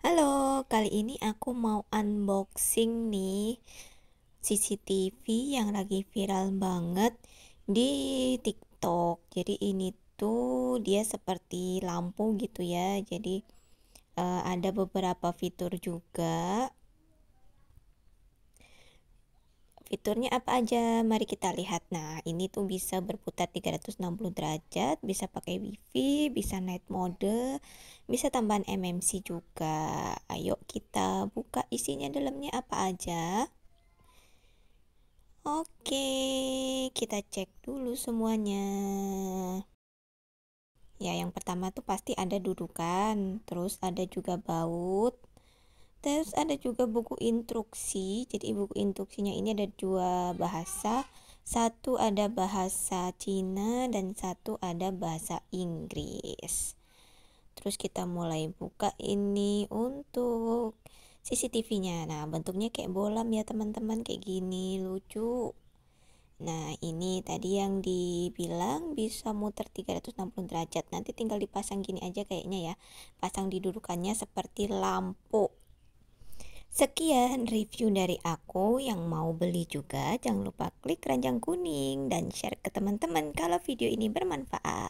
Halo, kali ini aku mau unboxing nih CCTV yang lagi viral banget di TikTok. Jadi ini tuh dia seperti lampu gitu ya. Jadi uh, ada beberapa fitur juga. Fiturnya apa aja? Mari kita lihat. Nah, ini tuh bisa berputar 360 derajat, bisa pakai wifi, bisa night mode, bisa tambahan MMC juga. Ayo kita buka isinya dalamnya apa aja. Oke, kita cek dulu semuanya. Ya, yang pertama tuh pasti ada dudukan, terus ada juga baut, Terus ada juga buku instruksi. Jadi buku instruksinya ini ada dua bahasa. Satu ada bahasa Cina dan satu ada bahasa Inggris. Terus kita mulai buka ini untuk CCTV-nya. Nah, bentuknya kayak bolam ya, teman-teman, kayak gini, lucu. Nah, ini tadi yang dibilang bisa muter 360 derajat. Nanti tinggal dipasang gini aja kayaknya ya. Pasang di dudukannya seperti lampu Sekian review dari aku yang mau beli juga. Jangan lupa klik ranjang kuning dan share ke teman-teman kalau video ini bermanfaat.